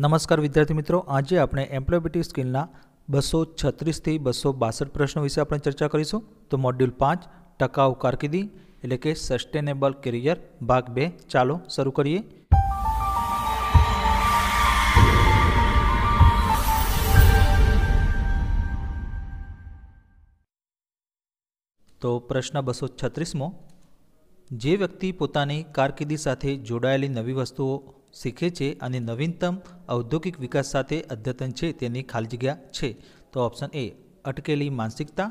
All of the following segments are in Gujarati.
નમસ્કાર વિદ્યાર્થી મિત્રો આજે આપણે એમ્પ્લોયબિલિટી સ્કિલના બસો છત્રીસથી બસો બાસઠ પ્રશ્નો વિશે આપણે ચર્ચા કરીશું તો મોડ્યુલ પાંચ ટકાઉ કારકિર્દી એટલે કે સસ્ટેનેબલ કેરિયર ભાગ બે ચાલો શરૂ કરીએ તો પ્રશ્ન બસો છત્રીસમો જે વ્યક્તિ પોતાની કારકિર્દી સાથે જોડાયેલી નવી વસ્તુઓ શીખે છે અને નવીનતમ ઔદ્યોગિક વિકાસ સાથે અદ્યતન છે તેની ખાલી જગ્યા છે તો ઓપ્શન એ અટકેલી માનસિકતા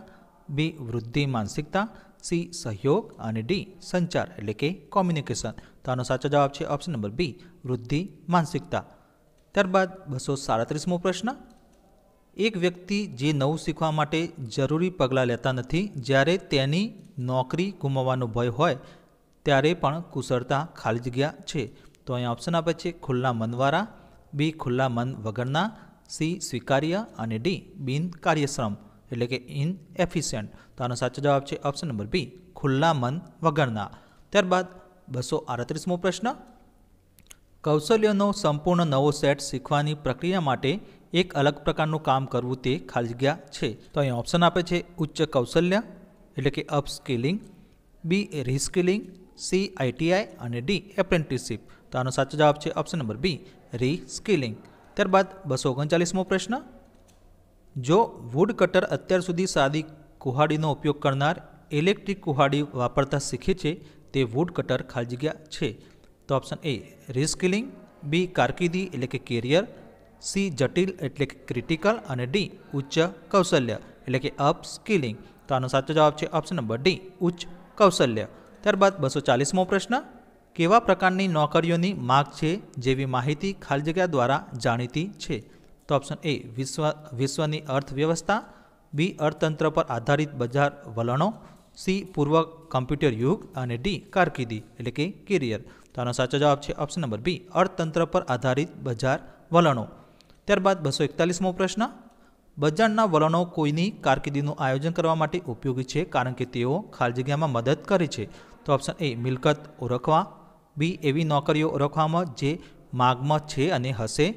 બી વૃદ્ધિ માનસિકતા સી સહયોગ અને ડી સંચાર એટલે કે કોમ્યુનિકેશન તો આનો સાચો જવાબ છે ઓપ્શન નંબર બી વૃદ્ધિ માનસિકતા ત્યારબાદ બસો સાડત્રીસમો પ્રશ્ન એક વ્યક્તિ જે નવું શીખવા માટે જરૂરી પગલાં લેતા નથી જ્યારે તેની નોકરી ગુમાવવાનો ભય હોય ત્યારે પણ કુશળતા ખાલી જગ્યા છે તો અહીં ઓપ્શન આપે છે ખુલ્લા મનવાળા બી ખુલ્લા મન વગરના સી સ્વીકાર્ય અને ડી બિન કાર્યશ્રમ એટલે કે ઇન એફિશિયન્ટ તો આનો સાચો જવાબ છે ઓપ્શન નંબર બી ખુલ્લા મન વગરના ત્યારબાદ બસો આડત્રીસમો પ્રશ્ન કૌશલ્યનો સંપૂર્ણ નવો સેટ શીખવાની પ્રક્રિયા માટે એક અલગ પ્રકારનું કામ કરવું તે ખાલી જગ્યા છે તો અહીં ઓપ્શન આપે છે ઉચ્ચ કૌશલ્ય એટલે કે upskilling B reskilling C ITI અને ડી એપ્રેન્ટિસશીપ તો આનો સાચો જવાબ છે ઓપ્શન નંબર બી રીસ્કિલિંગ ત્યારબાદ બસો ઓગણચાલીસમો પ્રશ્ન જો વુડ કટર અત્યાર સુધી સાદી કુહાડીનો ઉપયોગ કરનાર ઇલેક્ટ્રિક કુહાડી વાપરતા શીખે છે તે વુડ કટર ખાલી જગ્યા છે તો ઓપ્શન એ રીસ્કિલિંગ બી કારકિર્દી એટલે કે કેરિયર સી જટિલ એટલે કે ક્રિટિકલ અને ડી ઉચ્ચ કૌશલ્ય એટલે કે અપ સ્કિલિંગ તો આનો સાચો જવાબ છે ઓપ્શન નંબર ડી ઉચ્ચ કૌશલ્ય ત્યારબાદ બસો ચાલીસમો પ્રશ્ન કેવા પ્રકારની નોકરીઓની માગ છે જેવી માહિતી ખાલી જગ્યા દ્વારા જાણીતી છે તો ઓપ્શન એ વિશ્વ વિશ્વની અર્થવ્યવસ્થા બી અર્થતંત્ર પર આધારિત બજાર વલણો સી પૂર્વ કમ્પ્યુટર યુગ અને ડી કારકિર્દી એટલે કે કેરિયર તો આનો સાચો જવાબ છે ઓપ્શન નંબર બી અર્થતંત્ર પર આધારિત બજાર વલણો ત્યારબાદ બસો એકતાલીસમો પ્રશ્ન બજારના વલણો કોઈની કારકિર્દીનું આયોજન કરવા માટે ઉપયોગી છે કારણ કે તેઓ ખાલી જગ્યામાં મદદ કરે છે તો ઓપ્શન એ મિલકત ઓળખવા બી એવી નોકરીઓ ઓળખવામાં જે માગમાં છે અને હશે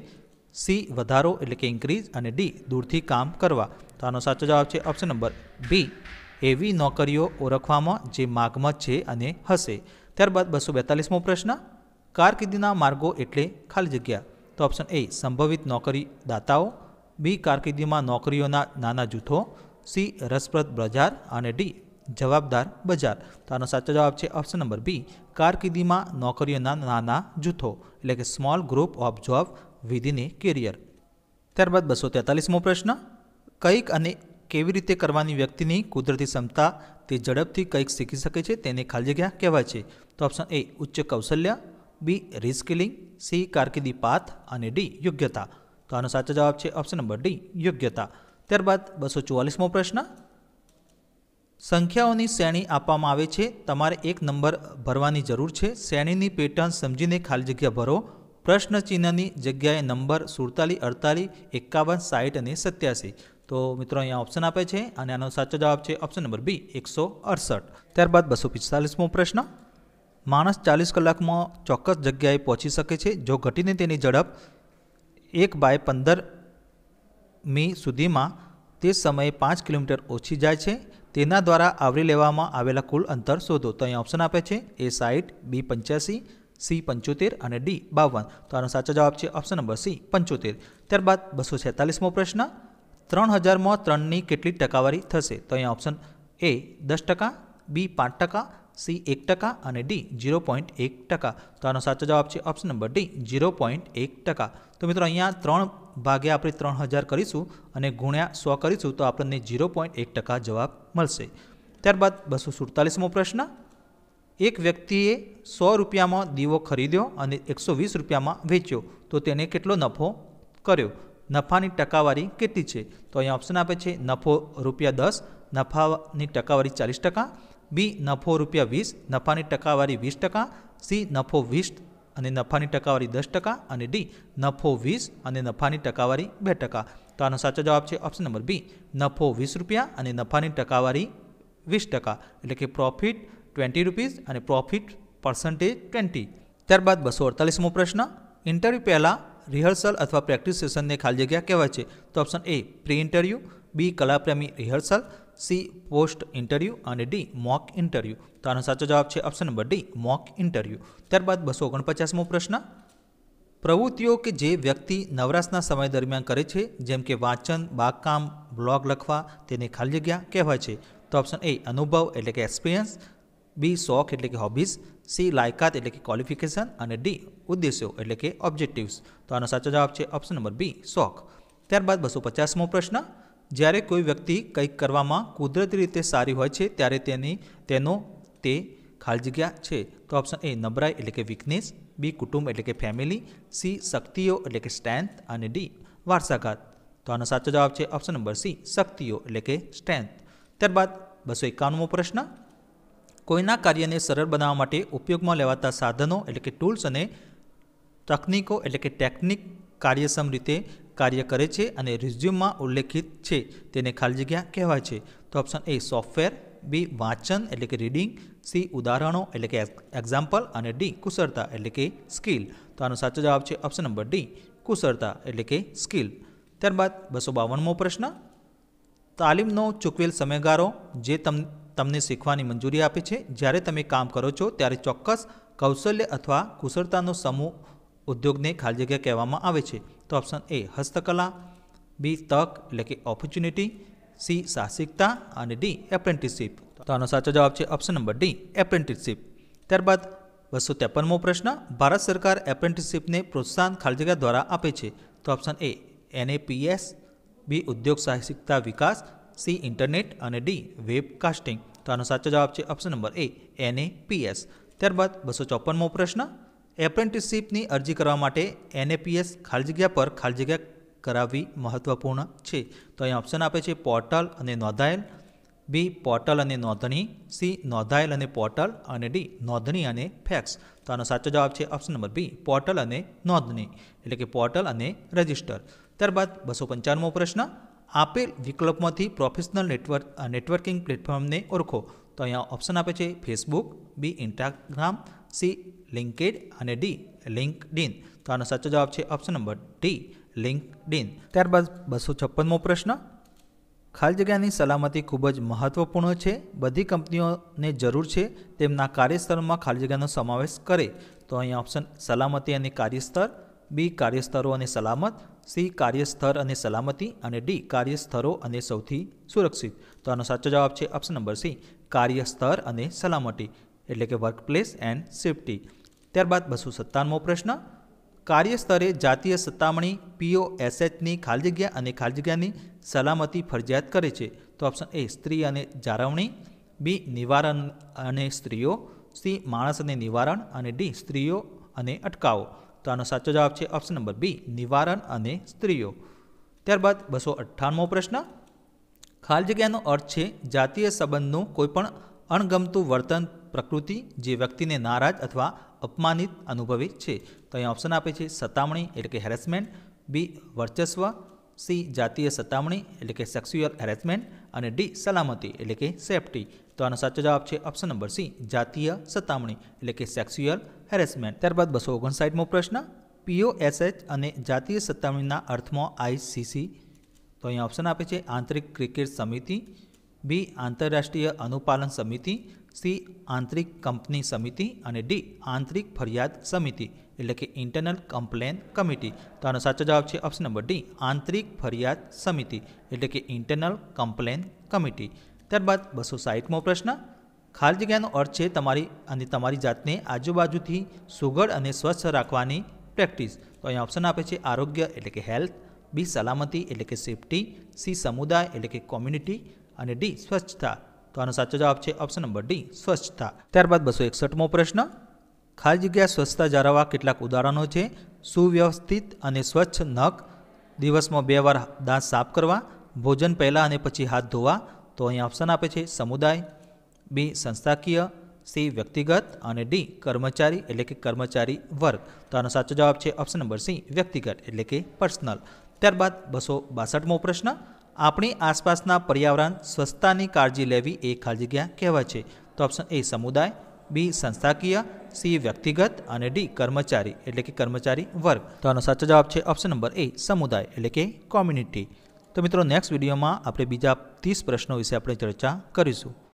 સી વધારો એટલે કે ઇન્ક્રીઝ અને ડી દૂરથી કામ કરવા તો આનો સાચો જવાબ છે ઓપ્શન નંબર બી એવી નોકરીઓ ઓળખવામાં જે માગમાં છે અને હશે ત્યારબાદ બસો બેતાલીસમો પ્રશ્ન કારકિર્દીના માર્ગો એટલે ખાલી જગ્યા તો ઓપ્શન એ સંભવિત નોકરી દાતાઓ બી કારકિર્દીમાં નોકરીઓના નાના જૂથો સી રસપ્રદ બજાર અને ડી જવાબદાર બજાર તો આનો સાચો જવાબ છે ઓપ્શન નંબર બી કારકિર્દીમાં નોકરીઓના નાના જૂથો એટલે કે small group of job within a career ત્યારબાદ બસો તેતાલીસમો પ્રશ્ન કંઈક અને કેવી રીતે કરવાની વ્યક્તિની કુદરતી ક્ષમતા તે ઝડપથી કંઈક શીખી શકે છે તેને ખાલી જગ્યા કહેવાય છે તો ઓપ્શન એ ઉચ્ચ કૌશલ્ય બી રિસ્કિલિંગ સી કારકિર્દી પાથ અને ડી યોગ્યતા તો આનો સાચો જવાબ છે ઓપ્શન નંબર ડી યોગ્યતા ત્યારબાદ બસો ચુવાલીસમો પ્રશ્ન સંખ્યાઓની શ્રેણી આપવામાં આવે છે તમારે એક નંબર ભરવાની જરૂર છે શ્રેણીની પેટર્ન સમજીને ખાલી જગ્યા ભરો પ્રશ્ન ચિહ્નની જગ્યાએ નંબર સુડતાલીસ અડતાલીસ એકાવન સાઠ અને સત્યાસી તો મિત્રો અહીંયા ઓપ્શન આપે છે અને આનો સાચો જવાબ છે ઓપ્શન નંબર બી એકસો અડસઠ ત્યારબાદ બસો પિસ્તાલીસમો પ્રશ્ન માણસ ચાલીસ કલાકમાં ચોક્કસ જગ્યાએ પહોંચી શકે છે જો ઘટીને તેની ઝડપ એક બાય પંદર મી સુધીમાં તે સમયે પાંચ કિલોમીટર ઓછી જાય છે તેના દ્વારા આવરી લેવામાં આવેલા કુલ અંતર શોધો તો અહીં ઓપ્શન આપે છે એ સાઠ બી પંચ્યાસી સી પંચોતેર અને ડી બાવન તો આનો સાચો જવાબ છે ઓપ્શન નંબર સી પંચોતેર ત્યારબાદ બસો છેતાલીસમો પ્રશ્ન ત્રણ હજારમાં ત્રણની કેટલી ટકાવારી થશે તો અહીં ઓપ્શન એ દસ ટકા બી પાંચ ટકા સી એક ટકા અને ડી ઝીરો પોઈન્ટ એક ટકા તો આનો સાચો જવાબ છે option number D zero point એક ટકા તો મિત્રો અહીંયા ત્રણ ભાગે આપણે ત્રણ હજાર કરીશું અને ગુણ્યા સો કરીશું તો આપણને ઝીરો પોઈન્ટ એક ટકા જવાબ મળશે ત્યારબાદ બસો સુડતાલીસમો પ્રશ્ન એક વ્યક્તિએ સો રૂપિયામાં દીવો ખરીદ્યો અને એકસો વીસ રૂપિયામાં વેચ્યો તો તેને કેટલો નફો કર્યો નફાની ટકાવારી કેટલી છે તો અહીંયા ઓપ્શન આપે છે નફો રૂપિયા દસ નફાની ટકાવારી ચાલીસ ટકા બી નફો રૂપિયા વીસ નફાની ટકાવારી વીસ ટકા સી નફો વીસ અને નફાની ટકાવારી દસ ટકા અને ડી નફો વીસ અને નફાની ટકાવારી બે ટકા તો આનો સાચો જવાબ છે ઓપ્શન નંબર બી નફો વીસ રૂપિયા અને નફાની ટકાવારી વીસ ટકા એટલે કે પ્રોફિટ ટ્વેન્ટી રૂપીઝ અને પ્રોફિટ પર્સન્ટેજ ટ્વેન્ટી ત્યારબાદ બસો અડતાલીસમો પ્રશ્ન ઇન્ટરવ્યૂ પહેલાં રિહર્સલ અથવા પ્રેક્ટિસ સેશનને ખાલી જગ્યા કહેવાય છે તો option A pre interview B કલાપ્રેમી રિહર્સલ સી પોસ્ટ ઇન્ટરવ્યૂ અને ડી મોક ઇન્ટરવ્યૂ તો આનો સાચો જવાબ છે option number D mock interview ત્યારબાદ બસો ઓગણપચાસમો પ્રશ્ન પ્રવૃત્તિઓ કે જે વ્યક્તિ નવરાશના સમય દરમિયાન કરે છે જેમ કે વાંચન બાગકામ બ્લોગ લખવા તેને ખાલી જગ્યા કહેવાય છે તો ઓપ્શન એ અનુભવ એટલે કે એક્સપિરિયન્સ બી શોખ એટલે કે હોબીઝ સી લાયકાત એટલે કે ક્વોલિફિકેશન અને ડી ઉદ્દેશ્યો એટલે કે ઓબ્જેક્ટિવ્સ તો આનો સાચો જવાબ છે ઓપ્શન નંબર બી શોખ ત્યારબાદ બસો પચાસમો પ્રશ્ન જ્યારે કોઈ વ્યક્તિ કંઈક કરવામાં કુદરતી રીતે સારી હોય છે ત્યારે તેની તેનો તે ખાલી જગ્યા છે તો ઓપ્શન એ નબળાઈ એટલે કે વીકનેસ બી કુટુંબ એટલે કે ફેમિલી સી શક્તિઓ એટલે કે સ્ટ્રેન્થ અને ડી વારસાઘાત તો આનો સાચો જવાબ છે ઓપ્શન નંબર સી શક્તિઓ એટલે કે સ્ટ્રેન્થ ત્યારબાદ બસો એકાવનમો પ્રશ્ન કોઈના કાર્યને સરળ બનાવવા માટે ઉપયોગમાં લેવાતા સાધનો એટલે કે ટૂલ્સ અને તકનિકો એટલે કે ટેકનિક કાર્યક્ષમ રીતે કાર્ય કરે છે અને રિઝ્યુમમાં ઉલ્લેખિત છે તેને ખાલી જગ્યા કહેવાય છે તો ઓપ્શન એ સોફ્ટવેર બી વાંચન એટલે કે રીડિંગ સી ઉદાહરણો એટલે કે એક્ઝામ્પલ અને ડી કુશળતા એટલે કે સ્કિલ તો આનો સાચો જવાબ છે ઓપ્શન નંબર ડી કુશળતા એટલે કે સ્કિલ ત્યારબાદ બસો બાવનમો પ્રશ્ન તાલીમનો ચૂકવેલ સમયગાળો જે તમ તમને શીખવાની મંજૂરી આપે છે જ્યારે તમે કામ કરો છો ત્યારે ચોક્કસ કૌશલ્ય અથવા કુશળતાનો સમૂહ ઉદ્યોગને ખાલી જગ્યા કહેવામાં આવે છે તો ઓપ્શન એ હસ્તકલા બી તક એટલે કે ઓપોર્ચ્યુનિટી સી સાહસિકતા અને ડી એપ્રેન્ટિસશીપ તો આનો સાચો જવાબ છે ઓપ્શન નંબર ડી એપ્રેન્ટિસશીપ ત્યારબાદ બસો ત્રેપનમો પ્રશ્ન ભારત સરકાર એપ્રેન્ટિસશીપને પ્રોત્સાહન ખાલી જગ્યા દ્વારા આપે છે તો ઓપ્શન એ એનએપીએસ બી ઉદ્યોગ સાહસિકતા વિકાસ સી ઇન્ટરનેટ અને ડી વેબ કાસ્ટિંગ તો આનો સાચો જવાબ છે ઓપ્શન નંબર એ એનએપીએસ ત્યારબાદ બસો ચોપનમો પ્રશ્ન એપ્રેન્ટિસશીપની અરજી કરવા માટે એનએપીએસ ખાલી જગ્યા પર ખાલી જગ્યા કરાવવી મહત્વપૂર્ણ છે તો અહીં ઓપ્શન આપે છે પોર્ટલ અને નોંધાયેલ બી પોર્ટલ અને નોંધણી સી નોંધાયેલ અને પોર્ટલ અને ડી નોંધણી અને ફેક્સ તો આનો સાચો જવાબ છે ઓપ્શન નંબર બી પોર્ટલ અને નોંધણી એટલે કે પોર્ટલ અને રજિસ્ટર ત્યારબાદ બસો પંચાણમો પ્રશ્ન આપેલ વિકલ્પમાંથી પ્રોફેશનલ નેટવર્ક નેટવર્કિંગ પ્લેટફોર્મને ઓળખો તો અહીંયા ઓપ્શન આપે છે Facebook B Instagram C linked અને ડી લિંકડ ઇન તો આનો સાચો જવાબ છે ઓપ્શન નંબર ડી લિંકડિન ત્યારબાદ બસો છપ્પનમો પ્રશ્ન ખાલી જગ્યાની સલામતી ખૂબ જ મહત્વપૂર્ણ છે બધી કંપનીઓને જરૂર છે તેમના કાર્યસ્થળમાં ખાલી જગ્યાનો સમાવેશ કરે તો અહીં ઓપ્શન સલામતી અને કાર્યસ્થળ બી કાર્યસ્થળો અને સલામત સી કાર્યસ્થળ અને સલામતી અને ડી કાર્યસ્થળો અને સૌથી સુરક્ષિત તો આનો સાચો જવાબ છે ઓપ્શન નંબર સી કાર્યસ્થળ અને સલામતી એટલે કે વર્કપ્લેસ એન્ડ સેફટી ત્યારબાદ બસો સત્તાણમો પ્રશ્ન કાર્યસ્તરે જાતીય સત્તામણી પીઓએસએચની ખાલી જગ્યા અને ખાલી જગ્યાની સલામતી ફરજિયાત કરે છે તો ઓપ્શન એ સ્ત્રી અને જાળવણી બી નિવારણ અને સ્ત્રીઓ સી માણસ અને નિવારણ અને ડી સ્ત્રીઓ અને અટકાવો તો આનો સાચો જવાબ છે ઓપ્શન નંબર બી નિવારણ અને સ્ત્રીઓ ત્યારબાદ બસો અઠ્ઠાણમો પ્રશ્ન ખાલી જગ્યાનો અર્થ છે જાતીય સંબંધનું કોઈપણ અણગમતું વર્તન પ્રકૃતિ જે વ્યક્તિને નારાજ અથવા અપમાનિત અનુભવે છે તો અહીંયા ઓપ્શન આપે છે સતામણી એટલે કે હેરેસમેન્ટ બી વર્ચસ્વ સી જાતીય સતામણી એટલે કે સેક્સ્યુઅલ હેરેસમેન્ટ અને ડી સલામતી એટલે કે સેફટી તો આનો સાચો જવાબ છે ઓપ્શન નંબર સી જાતીય સતામણી એટલે કે સેક્સ્યુઅલ હેરેસમેન્ટ ત્યારબાદ બસો ઓગણસાઠમો પ્રશ્ન પીઓએસએચ અને જાતીય સતામણીના અર્થમાં આઈસીસી તો અહીંયા ઓપ્શન આપે છે આંતરિક ક્રિકેટ સમિતિ બી આંતરરાષ્ટ્રીય અનુપાલન સમિતિ સી આંતરિક કંપની સમિતિ અને ડી આંતરિક ફરિયાદ સમિતિ એટલે કે ઇન્ટરનલ કમ્પ્લેન કમિટી તો આનો સાચો જવાબ છે ઓપ્શન નંબર ડી આંતરિક ફરિયાદ સમિતિ એટલે કે ઇન્ટરનલ કમ્પ્લેન કમિટી ત્યારબાદ બસો સાહીઠમો પ્રશ્ન ખાલી જગ્યાનો અર્થ છે તમારી અને તમારી જાતને આજુબાજુથી સુઘડ અને સ્વચ્છ રાખવાની પ્રેક્ટિસ તો અહીંયા ઓપ્શન આપે છે આરોગ્ય એટલે કે હેલ્થ બી સલામતી એટલે કે સેફટી સી સમુદાય એટલે કે કોમ્યુનિટી અને ડી સ્વચ્છતા તો આનો સાચો જવાબ છે ઓપ્શન નંબર ડી સ્વચ્છતા ત્યારબાદ બસો એકસઠમો પ્રશ્ન ખાલી જગ્યા સ્વચ્છતા જાળવવા કેટલાક ઉદાહરણો છે સુવ્યવસ્થિત અને સ્વચ્છ નખ દિવસમાં બે વાર દાંત સાફ કરવા ભોજન પહેલાં અને પછી હાથ ધોવા તો અહીં ઓપ્શન આપે છે સમુદાય બી સંસ્થાકીય સી વ્યક્તિગત અને ડી કર્મચારી એટલે કે કર્મચારી વર્ગ તો આનો સાચો જવાબ છે ઓપ્શન નંબર સી વ્યક્તિગત એટલે કે પર્સનલ ત્યારબાદ બસો બાસઠમો પ્રશ્ન આપણી આસપાસના પર્યાવરણ સ્વચ્છતાની કાળજી લેવી એ ખાલી જગ્યા કહેવાય છે તો ઓપ્શન એ સમુદાય બી સંસ્થાકીય સી વ્યક્તિગત અને ડી કર્મચારી એટલે કે કર્મચારી વર્ગ તો આનો સાચો જવાબ છે ઓપ્શન નંબર એ સમુદાય એટલે કે કોમ્યુનિટી તો મિત્રો નેક્સ્ટ વિડીયોમાં આપણે બીજા ત્રીસ પ્રશ્નો વિશે આપણે ચર્ચા કરીશું